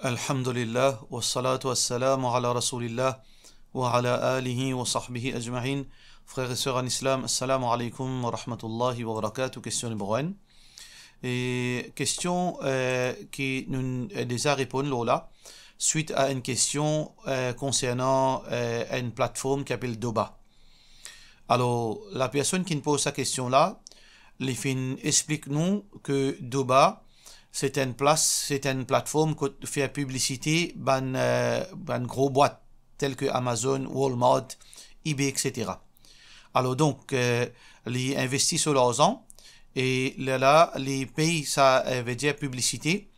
Alhamdulillah, wa salatu wa salam ala rasulillah, wa ala alihi wa sahbihi ajma'in, Frères et sœurs en islam, assalamu alaikum wa rahmatullahi wa barakatuh. Question numéro Et question euh, qui nous euh, déjà répondu Lola suite à une question euh, concernant une plateforme qui s'appelle Doba. Alors, la personne qui nous pose sa question là, les explique nous que Doba, c'est une place c'est une plateforme qui fait publicité ban, euh, ban gros boîtes telles que Amazon, Walmart, eBay, etc. Alors donc, euh, les investissent leurs ans et là, les pays, ça euh, veut dire publicité,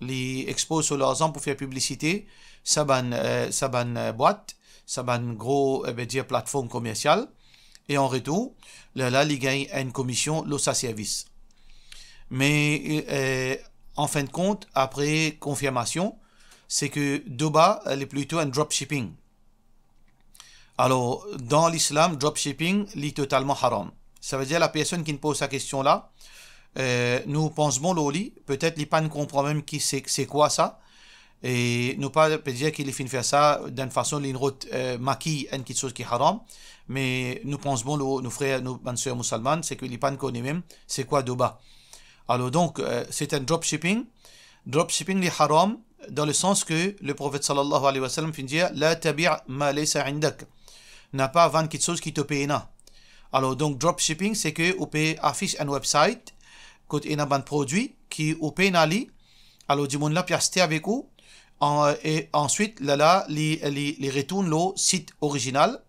les exposent sur leurs ans pour faire publicité, ça ban, euh, ça ban boîte, ça ban gros, veut dire plateforme commerciale et en retour, là, là, ils gagnent une commission, sa service. Mais en fin de compte, après confirmation, c'est que Doba, elle est plutôt un dropshipping. Alors, dans l'islam, dropshipping lit totalement haram. Ça veut dire la personne qui nous pose sa question là, euh, nous pensons le lit, peut-être ne comprend même qui c'est quoi ça, et nous pas dire qu'il est de faire ça d'une façon une route euh, maquille une quelque chose qui est haram mais nous pensons nos frères nos sœurs musulmans, c'est que ne connaît même c'est quoi doba alors donc, euh, c'est un dropshipping. Dropshipping est haram, dans le sens que le prophète sallallahu alayhi wa sallam dire La tabi'a ma laysa indak. N'a pas vendre quelque chose qui te paye Alors donc, dropshipping, c'est que vous affiche un website, code y a un produit qui vous paye ali. Alors, du monde là, acheter avec vous. Euh, et ensuite, là, là, les, les, retourne le site original.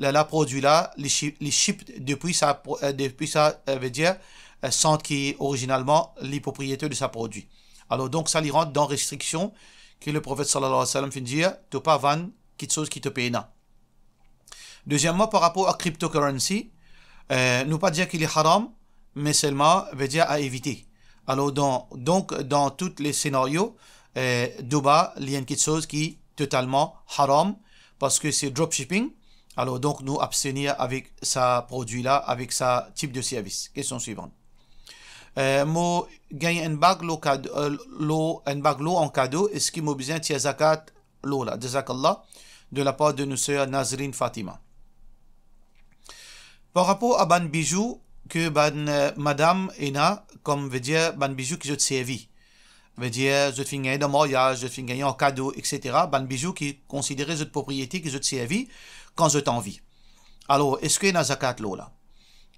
Là, là, produit là, les, les ship depuis ça, euh, depuis ça veut dire euh, sans qui est originalement les propriétaires de sa produit. Alors donc ça lui rentre dans restriction que le prophète sallallahu alayhi wa sallam fait dire « pas quelque chose qui te payena ». Deuxièmement, par rapport à cryptocurrency, euh, ne pas dire qu'il est haram, mais seulement euh, veut dire à éviter. Alors dans, donc dans tous les scénarios, euh, Duba, il y a quelque chose qui est totalement haram, parce que c'est dropshipping, alors donc nous abstenir avec sa produit-là, avec sa type de service. Question suivante. Euh, mo gagne un bag lo cadeau euh, en cadeau est-ce qui m'a besoin tia zakat lola la jazakallah de la part de nos sœurs Nazrine Fatima par rapport à ban bijou que ban euh, madame ina comme veut dire ban bijou qui je te servi veut dire je te fin gagner dans mariage je te en cadeau etc ban bijou qui considéré cette propriété que je te servi quand je t'envie alors est-ce que na zakat lola là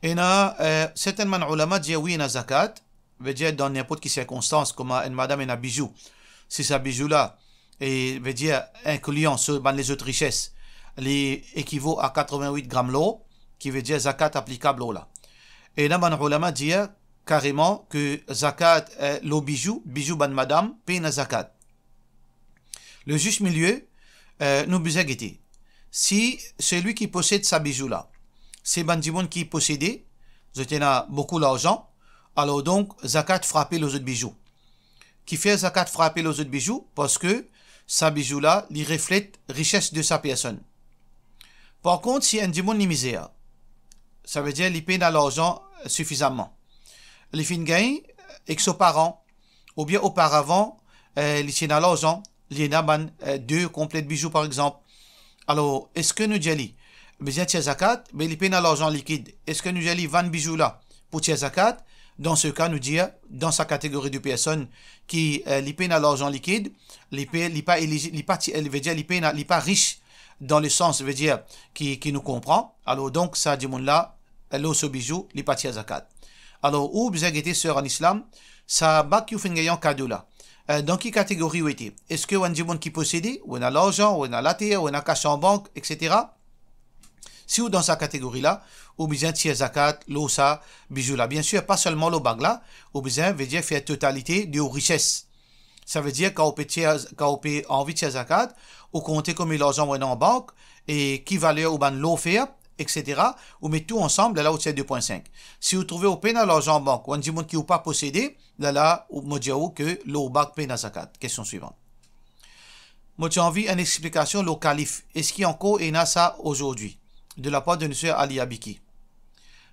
et là euh, certainement ulama dit oui, on zakat, dans n'importe quelle circonstance, comme euh, une madame a un bijou. Si sa bijou-là, et veut dire incluant sur dans ben, les autres richesses, les équivaut à 88 grammes l'eau, qui veut dire zakat applicable au là. Et là, ben ulama dit euh, carrément que zakat, euh, l'eau bijou, bijou ban madame, paye une zakat. Le juste milieu, euh, nous dit, Si celui qui possède sa bijou là, c'est Bandimon qui possédait, là beaucoup d'argent. Alors donc, Zakat frappait les autres bijoux. Qui fait Zakat frapper les autres bijoux Parce que sa bijou là, il reflète richesse de sa personne. Par contre, si un dimon est misère, ça veut dire qu'il paye dans l'argent suffisamment. Les fin gagne avec parents, ou bien auparavant, euh, il tient dans l'argent, il y a ben, euh, deux complets bijoux par exemple. Alors, est-ce que nous disons besoin de zakat, mais il paye l'argent liquide. Est-ce que nous allons 20 bijoux là pour tirer zakat Dans ce cas, nous dire, dans sa catégorie de personnes qui euh, paye l'argent liquide, il n'est pas éligible, il veut dire, il pas riche dans le sens, veut dire, qui, qui nous comprend. Alors donc, ça, du monde là, l'eau ce bijou, il pas tirer zakat. Alors, où vous avez été sur en islam, ça bat qui fait un cadeau là. Euh, dans quelle catégorie vous était Est-ce que vous avez qui possédait Ou on a l'argent, ou on a la terre, ou on a cash en banque, etc. Si vous dans sa catégorie là, ou besoin de zakat, l'eau ça, bijou là. Bien sûr, pas seulement le bagla, là, ou besoin veut dire faire totalité de richesses. Ça veut dire quand vous peut envie de zakat, ou compter comme il l'argent en banque, et qui valeur ou ban l'eau etc. Ou met tout ensemble, là, où c'est 2.5. Si vous trouvez au peine l'argent en banque, ou un dimanche qui ou pas possédé, là, là, ou dire que l'eau bag peine à zakat. Question suivante. Moi, j'ai envie une explication, le calife. Est-ce qu'il y a encore ça aujourd'hui? de la part de M. Ali Abiki.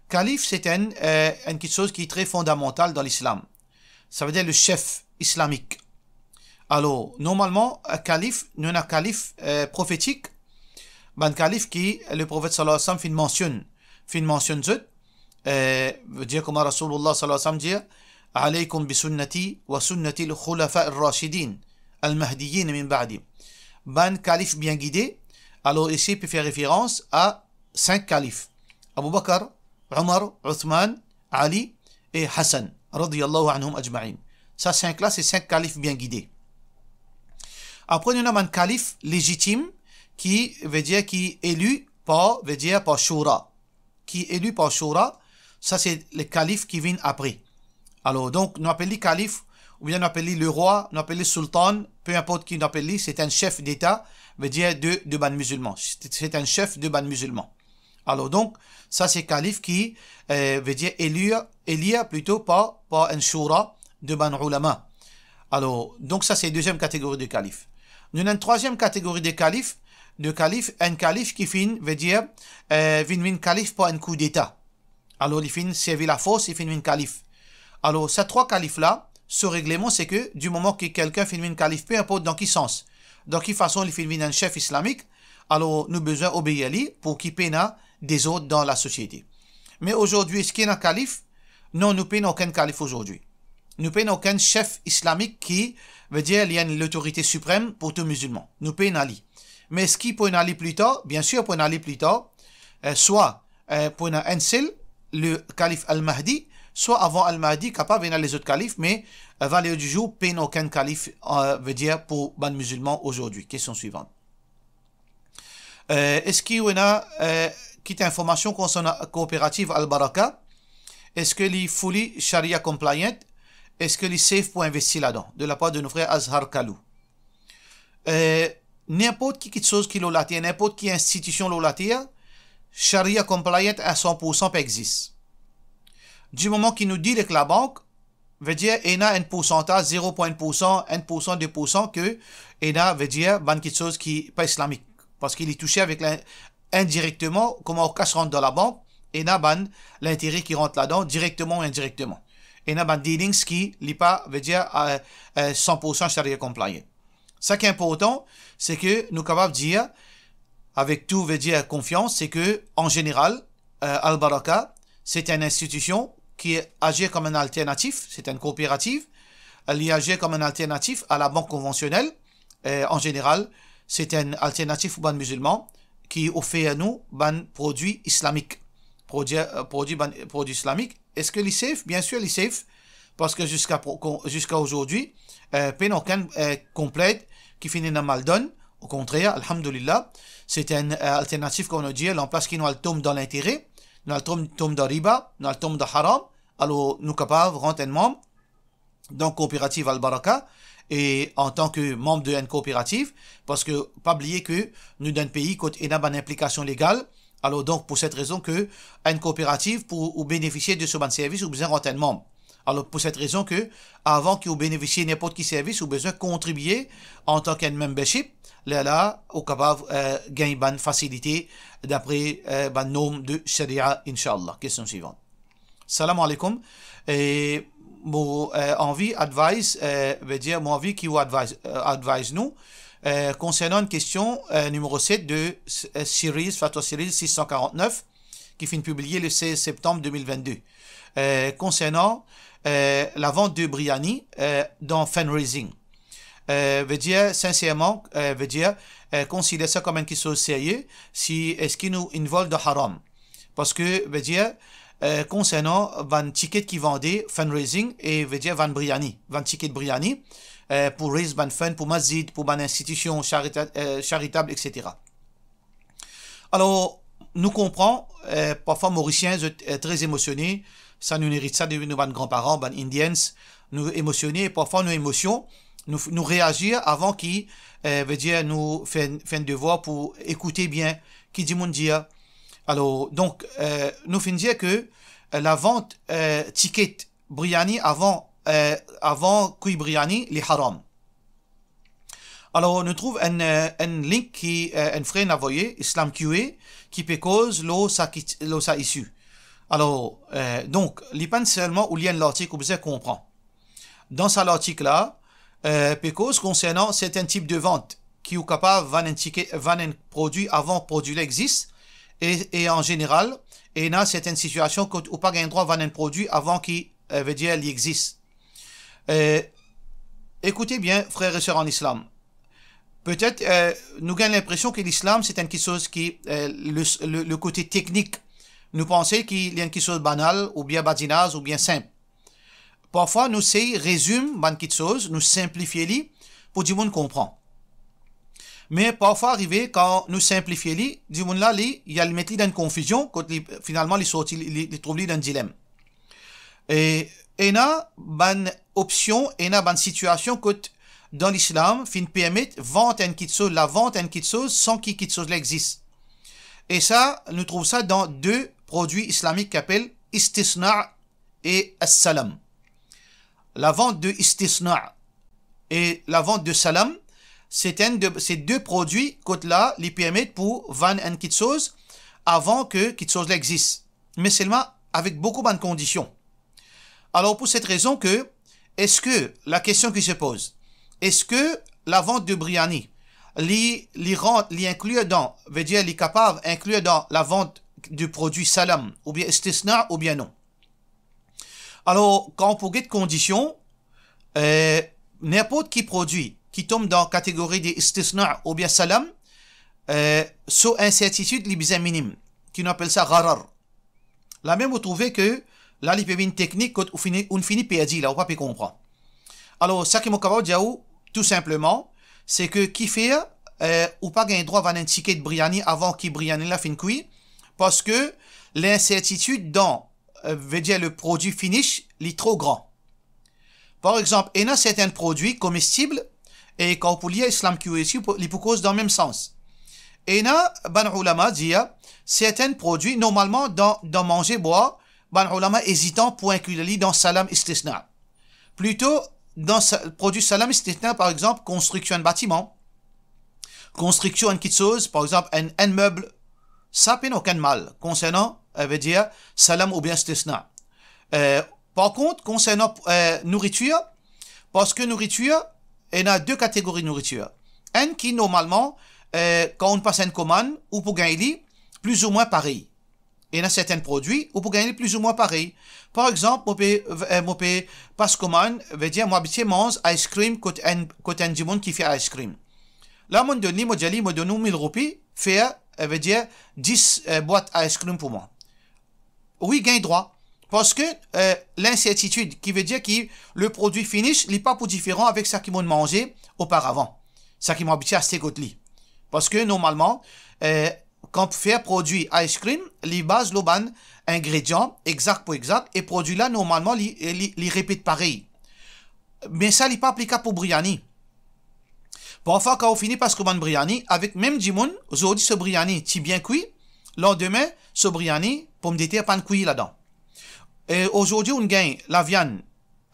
Calife, c'est euh, une chose qui est très fondamentale dans l'islam. Ça veut dire le chef islamique. Alors, normalement, un calife, nous avons un calife euh, prophétique, ben, un calife qui, le prophète sallallahu alayhi wa sallam, mentionne, fin mentionne zut, euh, veut dire comme Rasulullah sallallahu alayhi wa sallam dit, al-khulafa al Rashidin al mahdiyin min ba'di. Ben calife bien guidé, alors ici il peut faire référence à cinq califes. Abu Bakr, Omar, Othman, Ali et Hassan. anhum ajma'in. Ces cinq-là, c'est cinq califes bien guidés. Après, nous avons un calife légitime qui veut dire qui est élu par, veut dire par Shura. Qui est élu par Shura, ça c'est le calife qui vient après. Alors, donc, nous appelons calife, ou bien nous appelons le roi, nous appelons sultan, peu importe qui nous appelle, c'est un chef d'État, veut dire de, de ban musulman. C'est un chef de ban musulman. Alors donc, ça c'est calife qui euh, veut dire élu, plutôt pas par un shura de ban Alors, donc ça c'est deuxième catégorie de calife. Nous avons une troisième catégorie de calife, de calife, un calife qui fin, veut dire, euh, fin un calife pour un coup d'état. Alors, il fin servir la force, il fin un calife. Alors, ces trois califes-là, ce règlement, c'est que du moment que quelqu'un finit un calife, peu importe dans qui sens, dans quelle façon il fin un chef islamique, alors nous besoin obéir lui pour qu'il peine des autres dans la société. Mais aujourd'hui, est-ce qu'il y a un calife Non, nous payons aucun calife aujourd'hui. Nous payons aucun chef islamique qui veut dire qu'il y a l'autorité suprême pour les musulmans. Nous payons Ali. Mais est-ce qu'il peut un Ali plus tard Bien sûr, pour un Ali plus tard. Euh, soit euh, pour un le calife al-Mahdi, soit avant al-Mahdi, capable venir les autres califes, mais euh, valeur du jour, peine aucun calife, euh, veut dire, pour les musulmans aujourd'hui. Question suivante. est-ce qu'il y a Quitte information concernant la coopérative Al-Baraka, est-ce que les folies Sharia compliant, est-ce que les safe pour investir là-dedans, de la part de nos frères Azhar Kalou. Euh, n'importe qui quitte chose qui l'olatia, n'importe qui institution l'olatia, Sharia compliant à 100% existe. Du moment qu'il nous dit que la banque veut dire il y a un pourcentage 0.1%, 1%, 2% que il a veut dire banque quelque chose qui pas islamique parce qu'il est touché avec la indirectement, comme en cash rentre dans la banque, et naban l'intérêt qui rentre là-dedans, directement ou indirectement. Et naban dealings qui, l'IPA, veut dire à 100% sharia compliant. Ce qui est important, c'est que nous capables de dire, avec tout veut dire confiance, c'est que, en général, euh, Al-Baraka, c'est une institution qui agit comme un alternatif, c'est une coopérative, elle agit comme un alternatif à la banque conventionnelle, en général, c'est un alternatif aux banques musulmanes qui à nous ban produit islamique produit euh, islamique est-ce que les safe bien sûr les safe parce que jusqu'à jusqu'à aujourd'hui euh, aucun euh, complète qui finit dans maldon au contraire alhamdulillah c'est une euh, alternative qu'on a dit en place qui nous tombe dans l'intérêt nous tombe tombe dans riba nous tombe dans haram alors nous capables rentre membre dans coopérative al baraka et en tant que membre de une coopérative, parce que, pas oublier que nous, dans pays, quand il y a implication légale, alors donc, pour cette raison que une coopérative, pour bénéficier de ce bon service, vous besoin d'un membre. Alors, pour cette raison que, avant que vous bénéficiez n'importe quel service, vous besoin contribuer en tant qu'un membership, là, là, au capable, euh, gagner une facilité d'après, euh, norme nombre de sharia, inshallah. Question suivante. Salam alaikum. Et, mon euh, envie, advice, euh, veut dire mon envie qui vous advise, euh, nous, concernant une question numéro 7 de series Fatwa series 649, qui finit publier le 16 septembre 2022, concernant la vente de Briani dans fundraising. Euh, veut dire sincèrement, euh, veut dire considérer ça comme une question sérieuse si est-ce qu'il nous une de haram. Parce que veut dire euh, concernant van ticket qui vendait fundraising et veut dire van briani van ticket briani euh, pour raise van fund pour mazid pour ban institution euh, charitable etc alors nous comprenons, parfois mauriciens très émotionnés ça nous hérite ça de nos grands-parents ban indiens nous émotionnés parfois nos émotions nous, réagir avant qu'ils veut dire nous fassent un devoir pour écouter bien qui dit mon alors, donc, euh, nous finissons que euh, la vente euh, ticket Briani avant, euh, avant Briani, les haram. Alors, nous trouvons un, un link qui, un frère envoyé, Islam QA, qui cause l'eau sa, sa issue. Alors, donc, l'ipan seulement ou lien l'article, vous comprend. Dans cet article-là, euh, cause concernant certains types de vente qui ou capable ticket van un produit avant produit existe et, en général, il y a certaines situations où pas un droit vendre un produit avant qu'il euh, veut dire, il existe. Euh, écoutez bien, frères et sœurs en islam. Peut-être euh, nous gagne l'impression que l'islam, c'est quelque chose qui, le, le, côté technique, nous pensons qu'il y a quelque chose de banal, ou bien badinaz ou bien simple. Parfois, nous essayons résume ban quelque chose, nous simplifier pour que tout le monde comprenne mais parfois arrivé quand nous simplifions les, du monde là, il y a le métier dans confusion, quand finalement les sortir, les, les trouver dans dilemme. Et, et a ban option, et a ban situation que dans l'islam, fin permet vente en kitso, la vente en kitso sans qui kitso existe. Et ça, nous trouvons ça dans deux produits islamiques qu'appellent istisna et as-salam. La vente de istisna et la vente de salam, de, ces deux produits coûtent là les pyramides pour Van and Kitsos avant que Kitsos l'existe, Mais seulement avec beaucoup moins de conditions. Alors pour cette raison que, est-ce que, la question qui se pose, est-ce que la vente de Briani, les, les inclure dans, veut dire les capables inclure dans la vente du produit salam, ou bien est-ce ça, ou bien non. Alors, quand pour guide conditions euh, n'importe qui produit qui tombe dans la catégorie des istisna' ou bien salam, euh, sous incertitude, les minime, qui nous appelle ça gharar. ». même, vous trouvez que là, il peut une technique qu'on finit, on finit par là, on peut comprendre. Alors, ça qui m'a tout simplement, c'est que qui fait, euh, ou pas gagner droit à un ticket de Briani avant qu'il Briani la fin parce que l'incertitude dans, euh, veut dire le produit finish, est trop grand. Par exemple, il y a certains produits comestibles et kaupulia islam kiwesi lipo cause dans le même sens et ban ulama dit hein, certains produits normalement dans, dans manger boire ban ulama hésitant pour inclure lits dans salam istisna plutôt dans produit salam istisna par exemple construction de bâtiment construction en chose par exemple un, un meuble ça peine aucun mal concernant elle veut dire salam ou bien istisna euh, par contre concernant euh, nourriture parce que nourriture et y a deux catégories de nourriture. Un qui, normalement, euh, quand on passe une commande, ou pour gagner, plus ou moins pareil. Et y a certains produits, ou pour gagner plus ou moins pareil. Par exemple, mon euh, passe commande, veut dire, moi, habitué mange ice cream côté un du monde qui fait ice cream. Là, mon donné, dit, jali, me donne 1000 roupies, faire, euh, veut dire, 10 euh, boîtes ice cream pour moi. Oui, gagne droit. Parce que euh, l'incertitude, qui veut dire que le produit finish n'est pas pour différent avec ce qu'ils m'ont mangé auparavant. ce qui m'a habitué à ces côtés Parce que normalement, euh, quand on fait un produit ice cream, les bases l'oban ingrédients exact pour exact et produit là normalement il répète pareil. Mais ça n'est pas applicable pour Briani. Parfois quand on finit parce qu'on Briani avec même Jimoun, aujourd'hui ce Briani ti bien cuit, lendemain ce Briani pour me pas pas cuit là-dedans. Et aujourd'hui, on gagne la viande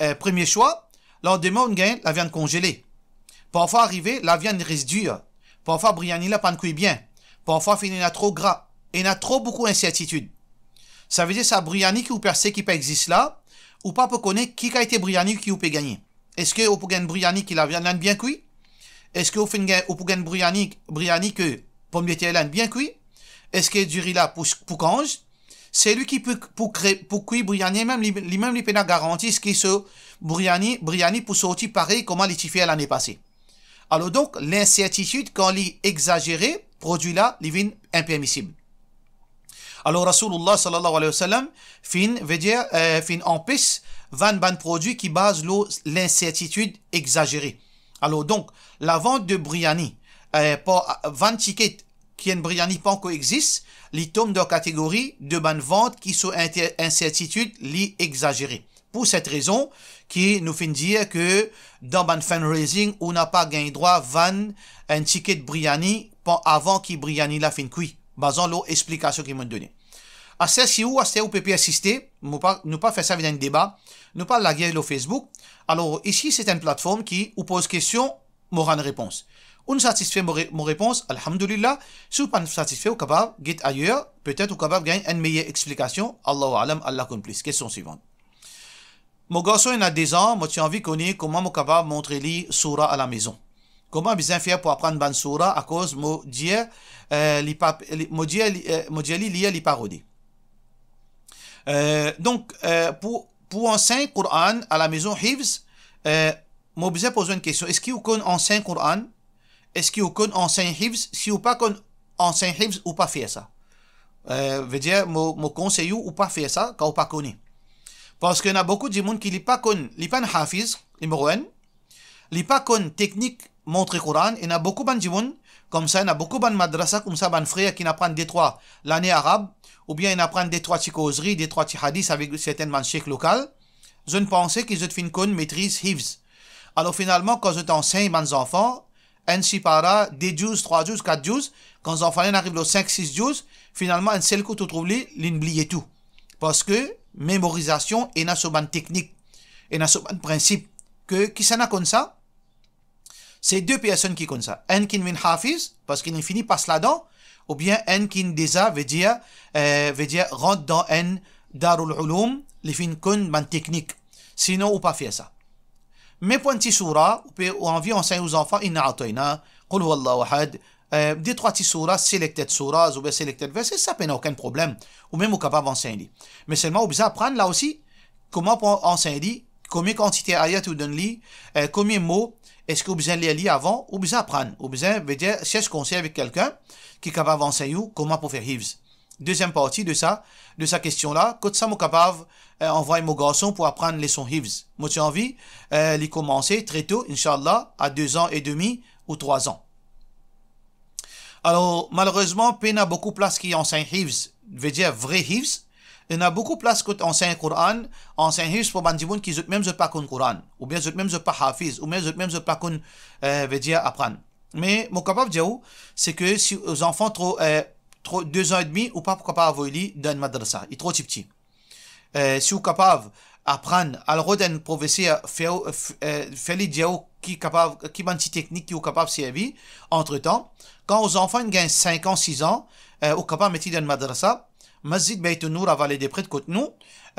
euh, premier choix. Lors demain, on gagne la viande congelée. Parfois arrivé, la viande dure. Parfois, Briani la panne pas bien. Parfois, fini, a trop gras. Et n'a a trop beaucoup d'incertitudes. Ça veut dire ça Briani qui ou persé qui peut exister là, ou pas pour connaître qui a été Briani qui ou peut gagner. Est-ce que vous pouvez gagner Briani qui la viande bien cuit? Est-ce que vous pouvez gagner Briani, Briani que bien cuit? Est-ce que du riz pour, pour c'est lui qui peut, pour créer, pour qui Briani, même, lui-même, lui peut garantir ce qui se, Briani, Briani pour sortir pareil, comment l'étifié l'année passée. Alors donc, l'incertitude, quand il exagéré, produit là, il vient impermissible. Alors, Rasulullah sallallahu alayhi wa sallam, fin, veut dire, euh, fin empêche, van ban produit qui base l'incertitude exagérée. Alors donc, la vente de Briani, euh, pour 20 qui en Briani pas encore existe, les de de catégorie de bonne vente qui sont incertitude li exagérée. Pour cette raison, qui nous fait dire que dans ban fundraising, on n'a pas gagné droit van un ticket de Briani avant que Briani la fin cuit, basant l'explication qu'ils m'ont donnée. À ce si ou à ce assisté peut nous pas, nous pas faire ça dans un débat, nous pas la guerre au Facebook. Alors ici, c'est une plateforme qui vous pose question, une réponse. On satisfait mon réponse, alhamdulillah. Si vous pas satisfait, vous capable, guide ailleurs. Peut-être vous capable gagner une meilleure explication. Allahu alam, Allah complice. Question suivante. Mon garçon, il a 10 ans. Moi, tu envie de connaître comment je capable montrer les Surah à la maison. Comment bien faire pour apprendre ban Surah à cause de Dieu, lié euh, les euh, parodies. Euh, donc, euh, pour, pour enseigner Coran à la maison Hivs, euh, moi, je pose une question. Est-ce qu'il y a un Coran est-ce en enseigne Hivs si ou pas qu'on enseigne Hivs ou pas faire ça euh, veut dire mon, conseille ou pas faire ça quand on pas connu. parce qu'il y a beaucoup de monde qui ne pas con n'est pas hafiz imrouan ne pas con technique montrer Coran il y a beaucoup de gens comme ça il y a beaucoup de madrasa comme ça de frères qui apprennent des trois l'année arabe ou bien ils apprennent des trois causeries des trois hadiths avec certaines manchèques locales je ne pensais qu'ils ont pas con maîtrise hivs alors finalement quand je t'enseigne mes enfants Anshipara, des jours, 3 jours, 4 jours Quand les enfants arrivent au 5, 6 jours finalement, un seul coup, tu trouves l'oublie tout. Parce que mémorisation est une technique, et un principe. Que, qui s'en a comme ça C'est deux personnes qui comme ça. Un qui vient Hafiz, parce qu'il fini passe cela dedans, ou bien un qui déjà veut dire, euh, veut dire rentre dans un Darul Ulum, les fin comme une technique. Sinon, ou pas faire ça. Mais pas une petite ou ou envie enseigner aux enfants, inna atoina, qul huwallahu ahad, euh, des trois petites surahs, selected surahs, ou bien selected verses, ça n'a aucun problème, ou même capable d'enseigner. Mais seulement, vous apprendre là aussi, comment enseigner, combien quantité ayat ou donne-li, euh, combien mots, est-ce que vous les lire avant, ou vous apprendre, ou vous veut dire, je conseil avec quelqu'un qui est capable d'enseigner, comment pour faire hives Deuxième partie de ça, de sa question-là, quand ça capable euh, envoyer mon garçon pour apprendre les sons hives. Moi, j'ai envie, euh, les commencer très tôt, Inch'Allah, à deux ans et demi ou trois ans. Alors, malheureusement, il y a beaucoup de place qui saint hivs, veut dire vrai hives, Il y a beaucoup de places qui Saint Coran, saint hives pour gens qui ne même pas le Coran, ou bien ne même pas hafiz, ou bien ne même pas qu'on, euh, veut dire apprendre. Mais, mon capable c'est que si aux enfants trop, euh, 3, 2 ans et demi, ou pas pas capable dans une madrasa. Il est trop petit. Euh, si vous capable apprendre à le professeur faire euh, les diao qui capable qui banti technique qui est capable servir entre temps quand aux enfants ils gagnent 5 ans 6 ans euh, ou capable mettre dans madrasa masjid Beit Nour à Vallée des de côté nous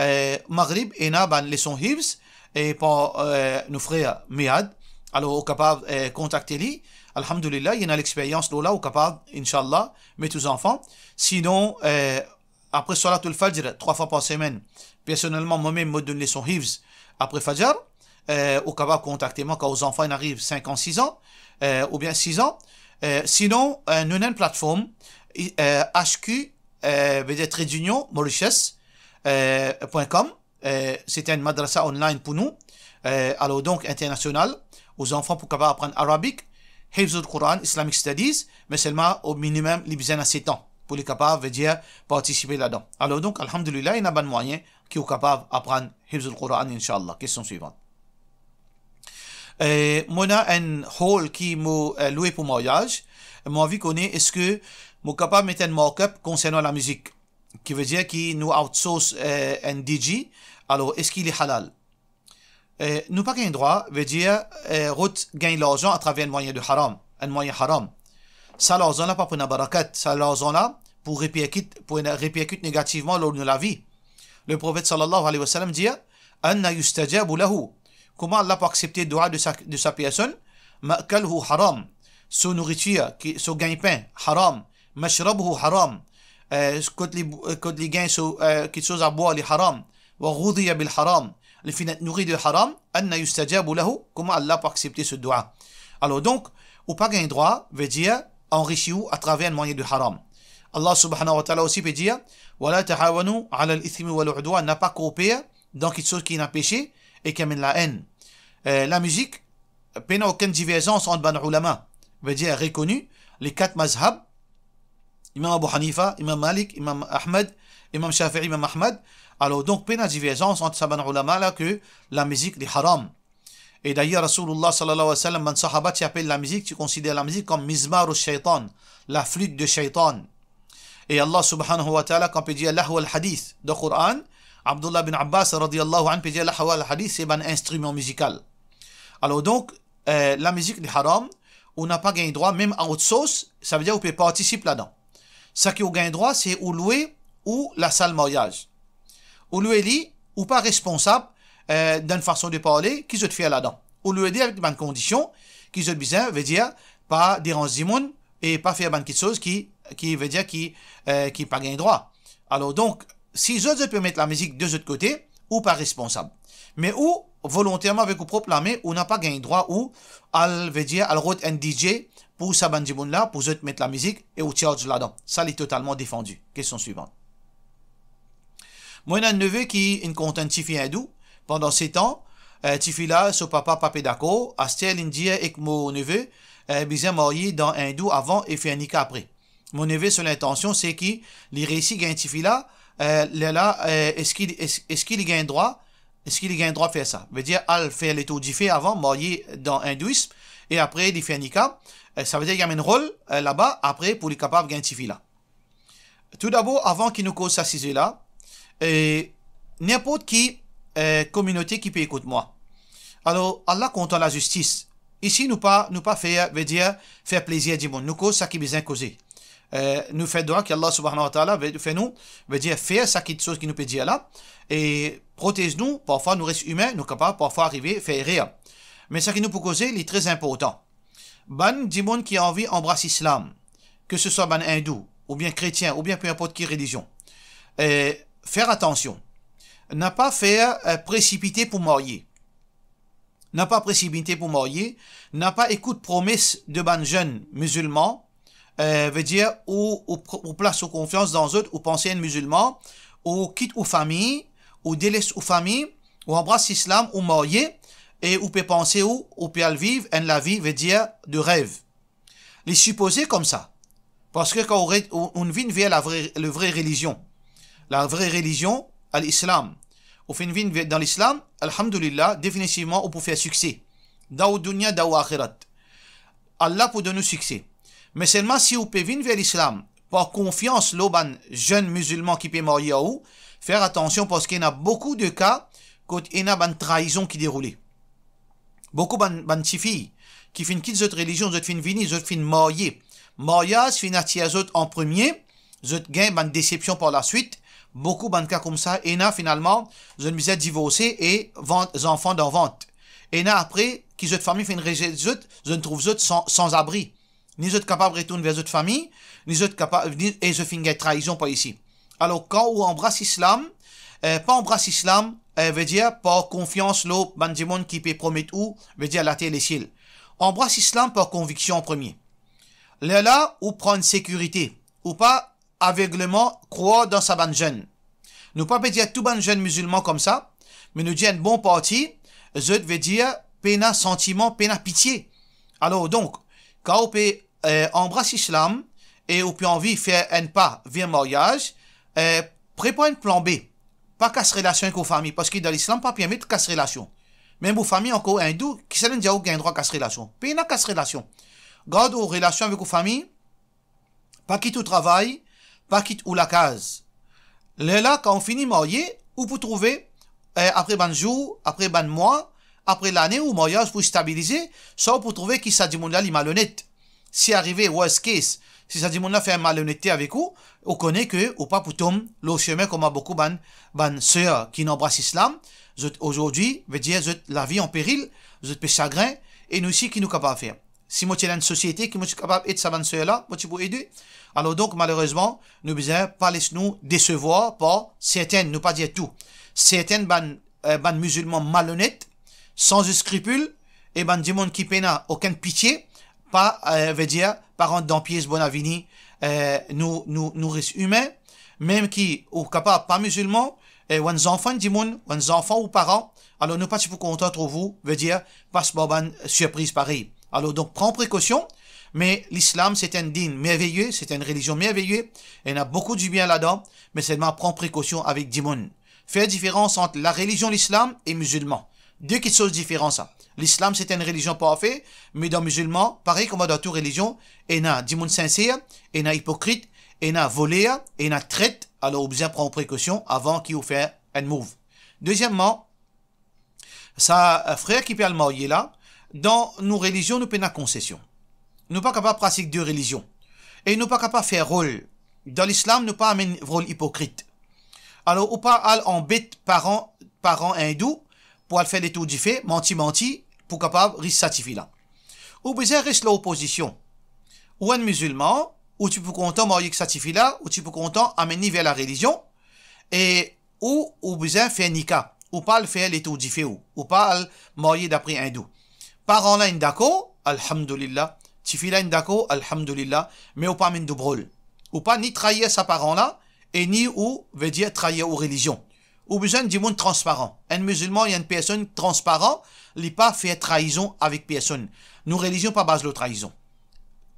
euh, Maghrib et naban les son hibs et pour euh, nos frères Miad alors au capable euh, contacter lui Alhamdulillah, il y en a l'expérience là ou capable, Inch'Allah, mettre tous enfants. Sinon, euh, après Salat al-Fajr, trois fois par semaine, personnellement, moi-même, me donne son hivs après Fajr. ou euh, capable contacter moi quand aux enfants arrivent 5 ans, 6 ans, euh, ou bien 6 ans. sinon, nous avons une plateforme, HQ, euh, Réunion, c'était C'est une madrasa online pour nous. alors donc, international, aux enfants pour capable apprendre arabique Hifzul Quran, Islamic Studies, mais seulement au minimum Libyen à 7 ans, pour les capables de dire participer là-dedans. Alors donc, Alhamdulillah, il y a un moyen qui est capable d'apprendre Hifzul Quran, Inch'Allah. Question suivante. Euh, moi, un hall qui m'a euh, loué pour mariage. Mon vie connaît, est-ce que mon capable mettre un mock-up concernant la musique, qui veut dire qu'il nous outsource euh, un DJ. Alors, est-ce qu'il est halal? Euh, nous pas gain droit veut dire euh, route gagne l'argent à travers un moyen de haram, un moyen haram. Ça l'argent là pas pour une barakat, ça l'argent là pour répercute pour répercute négativement lors de la vie. Le prophète sallallahu alayhi wa sallam dit anna yustajabu lahu. Comment Allah peut accepter le de de sa personne ma'kalhu haram. Son nourriture qui son gagne-pain haram, mashrabuhu haram. Euh, quand les quand les sont euh, quelque chose à boire les haram, wa ghudhiya bil haram les finit nourri de haram, anna yustajab lahu, comment Allah peut accepter ce droit. Alors donc, ou pas gagner droit veut dire enrichir vous à travers le moyen de haram. Allah subhanahu wa ta'ala aussi veut dire, voilà, tahawanu ala al-ithmi wal n'a pas coopéré dans quelque chose qui est un péché et qui amène la haine. Euh, la musique, peine aucune divergence entre ban ulama, veut dire reconnu, les quatre mazhab, Imam Abu Hanifa, Imam Malik, Imam Ahmed, Imam Shafi'i, Imam Ahmed, alors donc, peine à divergence entre Saban Ulama là que la musique est haram. Et d'ailleurs, Rasulullah sallallahu alayhi wa sallam, man sahaba, tu la musique, tu considères la musique comme mizmar ou shaitan, la flûte de shaitan. Et Allah subhanahu wa ta'ala, quand il dit Allah al-hadith de Coran, Abdullah bin Abbas radiallahu anhu il dit « al-hadith, c'est un instrument musical. Alors donc, euh, la musique est haram, on n'a pas gagné droit, même en haute sauce, ça veut dire qu'on peut participer là-dedans. Ce qui a gagné droit, c'est ou louer ou la salle mariage ou lui dit, ou pas responsable euh, d'une façon de parler qu'ils se fait là-dedans. Ou lui dit avec une condition qu'ils ont besoin, veut dire, pas déranger Zimoun et pas faire quelque chose qui, qui veut dire qui, euh, qui pas gain droit. Alors donc, si autres peuvent mettre la musique de l'autre côté, ou pas responsable. Mais ou, volontairement avec ou propre la n'a pas gagné droit ou, al, veut dire, al route un DJ pour sa bande là, pour mettre la musique et au charge là-dedans. Ça, est totalement défendu. Question suivante. Moi, un neveu qui est content de hindou. Pendant ces temps, euh, là, son papa, papa d'accord, Astel, il dit que mon neveu, euh, bien marié dans hindou avant et fait un nika après. Mon neveu, son intention, c'est qu'il réussit un tifi euh, là, là, euh, est-ce qu'il, est-ce qu'il gagne droit, est-ce qu'il gagne droit de faire ça? Veut dire, elle fait les taux d'effet avant, marié dans hindouisme, et après, il fait un nika. Euh, ça veut dire qu'il y a un rôle, là-bas, après, pour les capable de gagner tifi là. Tout d'abord, avant qu'il nous cause ça, là, et n'importe qui euh, communauté qui peut écouter moi. Alors, Allah compte la justice. Ici, nous pas, nous pas faire, veut dire, faire plaisir du monde. Nous cause ça qui besoin causer. Euh, nous fait droit qu'Allah subhanahu wa ta'ala fait nous, veut dire, faire ça qui chose qui nous peut dire là. Et protège-nous. Parfois, nous restons humains, nous capables, parfois arriver, faire rire. Mais ça qui nous peut causer, il est très important. Ban du monde qui a envie embrasse l'islam. Que ce soit ban hindou, ou bien chrétien, ou bien peu importe qui religion. Et, faire attention. N'a pas faire euh, précipiter pour marier. N'a pas précipiter pour marier. N'a pas écoute promesse de ban jeunes musulmans. Euh, veut dire ou, ou, place ou confiance dans eux ou penser à un musulman ou quitte ou famille ou délaisse ou famille ou embrasse l'islam ou marier et ou peut penser ou ou peut vivre en la vie veut dire de rêve les supposer comme ça parce que quand on, on vit vers la vraie, la vraie religion la vraie religion, l'islam. Au fin dans l'islam, alhamdulillah, définitivement, on peut faire succès. Daoudunya, daou akhirat. Allah peut donner succès. Mais seulement si on peut venir vers l'islam, par confiance, l'oban jeune musulman qui peut marier ou, faire attention parce qu'il y a beaucoup de cas quand il y a une trahison qui déroulait. Beaucoup de filles qui finissent quitter cette religion, autres finissent venir, autres finissent marier. Mariage finit à en premier, zot gagnent une déception par la suite, beaucoup de cas comme ça. là, finalement, je me suis divorcé et vente, enfants dans vente. Et là, après, qu'ils ont famille fait une ils je ne trouve sans, sans abri. Ni autres capable de retourner vers votre famille, ni autres capable et je finis trahison par ici. Alors, quand on embrasse l'islam, euh, pas embrasse l'islam, euh, veut dire, par confiance, l'eau, ben, monde qui peut promettre ou, veut dire, la terre et les Embrasse l'islam par conviction en premier. Là, là, ou prendre sécurité. Ou pas, aveuglement croit dans sa bande jeune. Nous pas dire tout bande jeune musulman comme ça, mais nous disons bon parti, je veut dire pena sentiment, pena pitié. Alors donc, quand on peut euh, embrasser l'islam et on peut envie faire un pas vers mariage, euh, prépare un plan B. Pas casse relation avec vos familles, parce que dans l'islam, pas permet de casse relation. Même vos familles encore hindou, qui qui dire un droit à casse relation. Pena casse relation. Garde vos relations avec vos familles, pas quitte au travail, pas quitte ou la case. Le là, quand on finit ou pour trouver, euh, après un jour, après ban mois, après l'année ou mariage pour stabiliser, ça pour trouver qui ça dit là, malhonnête. Si arrivé worst case, si ça là fait malhonnêteté avec vous, on connaît que, ou pas pour tomber, le chemin comme a beaucoup ban, ban sœurs qui n'embrassent l'islam, aujourd'hui, veut dire, la vie en péril, vous êtes chagrin, et nous aussi qui nous capable faire. Si moi, une société qui est capable de s'avancer là, moi, tu peux aider. Alors donc, malheureusement, nous besoin pas laisser nous décevoir par certaines, nous pas dire tout. Certaines ban, euh, ban musulmans malhonnêtes, sans scrupules, et ban des qui peinent, aucune pitié, pas, euh, veut dire, parents dans pièce bonavini, euh, nous, nous, nous humains, même qui, ou capable, pas musulmans, et ou enfants, des monde, ou enfants ou parents, alors nous pas si vous vous, veut dire, passe pas ban surprise paris. Alors donc prends précaution, mais l'islam c'est un dîme merveilleux, c'est une religion merveilleuse, et y a beaucoup du bien là-dedans, mais seulement prends précaution avec Dimon. Faire différence entre la religion l'islam et musulman. Deux choses différentes ça. L'islam c'est une religion parfaite, mais dans musulman, pareil comme dans toute religion, il y a Dimon sincère, il y a hypocrite, il y a volé, il y a traite, alors devez prendre précaution avant qu'il vous fait un move. Deuxièmement, sa euh, frère qui peut il est là, dans nos religions, nous prenons concession. Nous ne pas pratique de pratiquer deux religions. Et nous ne pas capable faire rôle. Dans l'islam, nous pas un rôle hypocrite. Alors, ou pas embêter parent parents hindou pour faire des tours du fait, menti, menti, pour capable de là. Ou bien reste l'opposition. Ou un musulman, ou tu peux content marier satisfier là, ou tu peux content amener vers la religion, et ou ou besoin faire nika, ou pas le faire les tours du ou, ou pas marier d'après hindou parents là d'accord, alhamdulillah Tifila fi mais ou pas min de ou pas ni trahir sa parent là et ni ou veut dire trahir ou religion ou besoin du monde transparent un musulman y a une personne transparent n'est pas fait trahison avec personne nous religion pas base de trahison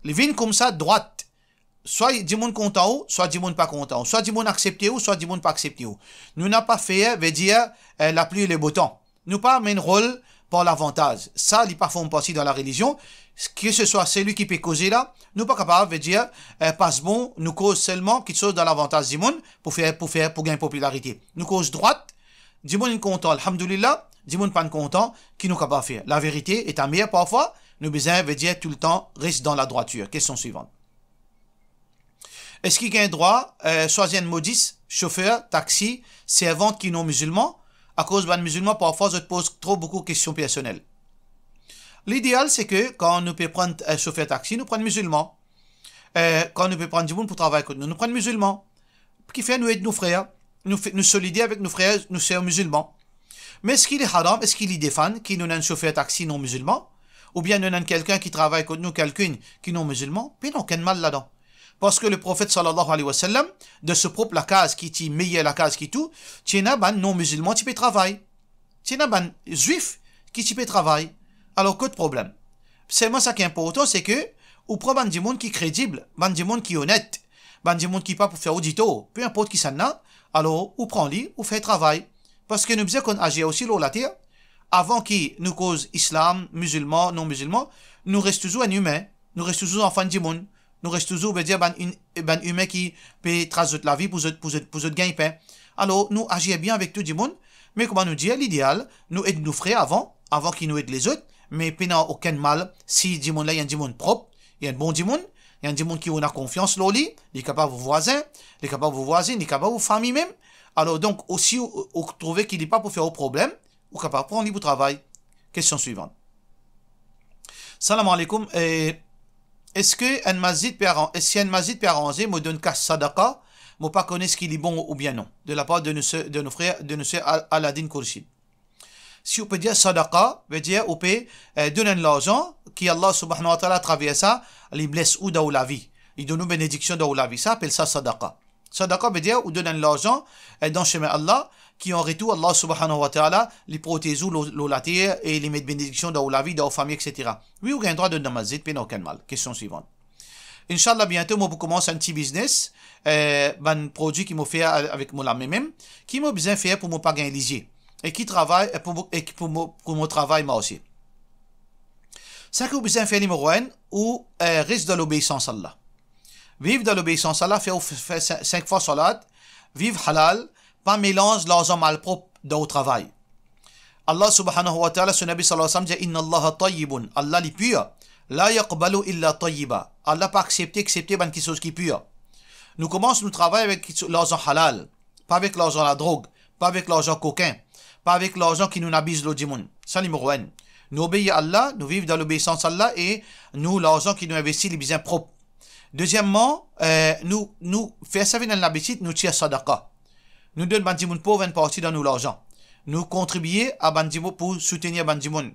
les vins comme ça droite soit du monde content ou soit du monde pas content soit du monde accepté ou soit du monde pas accepté nous n'a pas fait veut dire euh, la pluie et le beau temps nous pas un rôle l'avantage. Ça, il parfois aussi dans la religion. Que ce soit celui qui peut causer là, nous pas capable de dire, pas eh, passe bon, nous cause seulement quelque chose dans l'avantage du monde pour faire, pour faire, pour gagner popularité. Nous cause droite, du monde content, alhamdoulilah, du monde pas content, qui nous capable de faire. La vérité est meilleur parfois, nous besoin veut dire tout le temps, reste dans la droiture. Question suivante. Est-ce qu'il y a droit, euh, un maudit, chauffeur, taxi, servante qui non musulman, à cause des musulmans, parfois je te pose trop beaucoup de questions personnelles. L'idéal, c'est que quand on peut prendre un euh, chauffeur taxi, nous prenons musulman. Euh, quand on peut prendre du monde pour travailler avec nous, nous prenons musulman. Qui fait nous aider nos frères, nous, nous solider avec nos frères, nous sœurs musulmans. Mais est-ce qu'il est haram, est-ce qu'il est défend qui nous ait un chauffeur taxi non musulman Ou bien nous a quelqu'un qui travaille avec nous, quelqu'un qui est non musulman Puis non, aucun mal là-dedans parce que le prophète sallallahu alayhi wa sallam, de ce propre la case qui ti meilleur la case qui tout, tientaban non musulman qui peut travail. tientaban ban juif qui t'y peut travail. Alors que de problème. C'est moi ça qui est important, c'est que, ou prend du monde qui est crédible, ban du monde qui est honnête, ban du monde qui pas pour faire audito, peu importe qui ça n'a, alors ou prend lui ou fait travail. Parce que nous disons qu'on agit aussi l'eau la terre, avant qui nous cause islam, musulman, non musulman, nous restons toujours un humain, nous restons toujours enfants du monde. Nous restons toujours, veut dire, ben, une, ben humain qui peut tracer la vie pour se, pour se, pour se gagner Alors, nous agissons bien avec tout le monde, mais comment nous dire, l'idéal, nous aide nos frères avant, avant qu'ils nous aident les autres, mais n'y aucun mal si du monde là, y a un monde propre, il y a un bon du monde, il y a un monde qui on a confiance, l'oli, il est capable de vos voisins, il est capable de vos voisins, il est capable de vos familles même. Alors, donc, aussi, vous trouvez qu'il n'est pas pour faire au problème, ou capable de prendre libre travail. Question suivante. Salam alaikum et est-ce que un mazid si un mazid me donne qu'un sadaqa, je pas ce qui est bon ou bien non, de la part de nos, de nos frères, de nos Aladdin Kourchid. Si on peut dire sadaqa, on peut euh, donner de l'argent, qui Allah subhanahu wa ta'ala, à travers ça, il blesse ou dans la vie. Il donne une bénédiction dans la vie. Ça appelle ça sadaqa. Sadaqa veut dire on donne de l'argent euh, dans le chemin Allah, qui en retour, Allah subhanahu wa ta'ala, les protège, terre, et les met bénédiction dans la vie, dans la famille, etc. Oui, vous avez le droit de namazit, peine aucun mal. Question suivante. Inch'Allah, bientôt, moi, vous commence un petit business, euh, un produit qui m'a fait euh, avec mon même, qui m'a besoin faire pour mon pas gagner et qui travaille, euh, pour, et pour, mon, pour travail, moi aussi. Ce que vous besoin faire, les ou, euh, risque de l'obéissance à Allah. Vivre dans l'obéissance à Allah, faire, cinq fois salat, vivre halal, Va mélanger l'argent hommes dans travail. Allah subhanahu wa ta'ala, ce Nabi sallallahu alayhi wa sallam dit Inna Allah tayyibun, Allah la yaqbalu illa tayyiba. Allah pas accepter, accepter ben qui chose qui est pur. Nous commençons nous travail avec l'argent halal, pas avec l'argent la drogue, pas avec l'argent coquin, pas avec l'argent qui nous nabise l'eau du Nous obéissons à Allah, nous vivons dans l'obéissance à Allah et nous, l'argent qui nous investit, les biens propres. Deuxièmement, euh, nous, nous, faire servir dans l'habitude, nous tirer sadaqa nous à Bandimoun pour une partie de nous l'argent. Nous contribuons à Bandimo pour soutenir Bandimoun.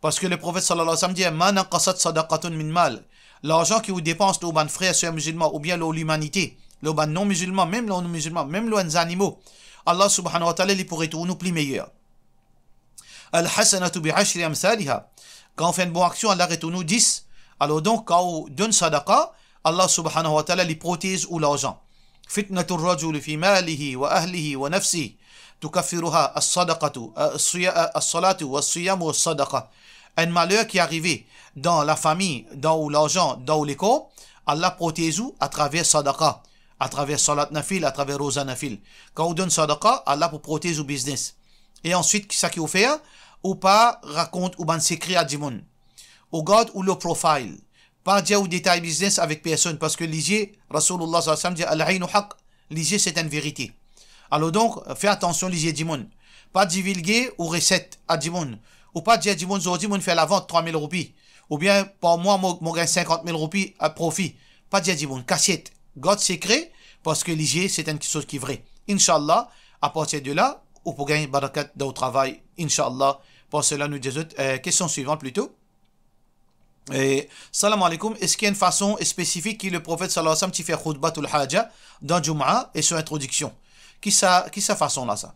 Parce que le prophète sallallahu alayhi wa sallam dit, L'argent qui vous dépense aux ban frères, soeurs musulmans, ou bien l'humanité, le ban non musulmans, même aux non musulmans, même les animaux, Allah subhanahu wa ta'ala les pourrait nous plus meilleur. Al-hasanatu bi'ashri Quand on fait une bonne action, Allah retourne nous 10. Alors donc, quand on donne sadaqa, Allah subhanahu wa ta'ala les protège ou l'argent. فتنة الرجل في ماله وأهله ونفسه تكفرها الصدقة الصلاة والصيام والصدقة un malheur qui est arrivé dans la famille, dans l'argent, dans l'école, Allah protège à travers sadaqa, à travers salat nafil, à travers rosa nafil. Quand on donne sadaqa, Allah pour protège au business. Et ensuite, ça qui faut fait, ou pas raconte ou ben s'écrit à Dimon. Ou garde ou le profil. Pas dire au détail business avec personne, parce que l'IG, Rasulullah sallam dit l'IG c'est une vérité. Alors donc, fais attention l'IG Dimon. Pas divulguer ou recette à Dimon. Ou pas dire Dimon, on fait la vente 3000 roupies. Ou bien, pour moi, je gagne 50 000 roupies à profit. Pas dire Dimon, cassette. God secret, parce que l'IG c'est une chose qui est vraie. Inch'Allah, à partir de là, ou pour gagner barakat au travail, Inch'Allah. Pour cela, nous disons, euh, question suivante plutôt. Et salam alaikum, est-ce qu'il y a une façon spécifique que le prophète sallallahu alayhi wa sallam fait khutbatul haja dans Jum'a et son introduction Qui sa, sa façon là ça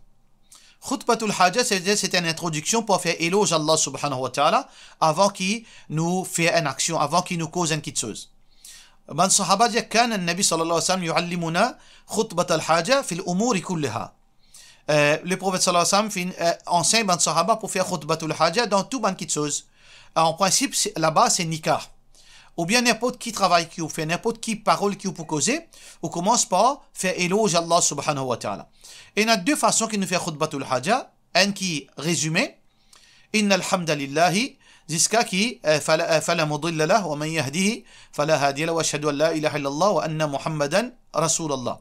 Khutbatul haja, c'est une introduction pour faire éloge à Allah subhanahu wa ta'ala avant qu'il nous fasse une action, avant qu'il nous cause une quitteuse. chose euh, le prophète sallallahu alayhi wa sallam le prophète sallallahu alayhi wa sallam enseigne ben sahaba pour faire khutbatul haja dans tout ban chose. Ah, en principe, là-bas, c'est Nikah. Ou bien n'importe qui travaille qui vous, fait n'importe qui parole qui vous peut causer, ou commence par faire éloge à Allah subhanahu wa ta'ala. il y a deux façons qu'il nous fait khutbatul haja, un qui résumé, inna alhamdulillahi jusqu'à qui euh, euh, fala mudilla lah, wa man yahdihi, fala hadiya wa ashhadu an la ilaha illallah wa anna muhammadan rasulallah.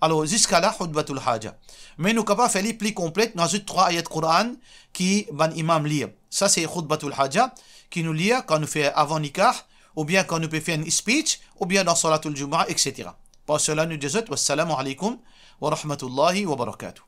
Alors jusqu'à là, Hudbatul Haja. Mais nous ne pouvons pas faire les plus complètes, dans les trois ayats du Coran qui ban imam lire. Ça c'est Hudbatul Haja qui nous lire quand nous faisons avant nikah, ou bien quand nous faisons une speech, ou bien dans Salatul Jum'a, etc. Pour cela, nous disons, wassalamu alaikum wa rahmatullahi wa barakatuh.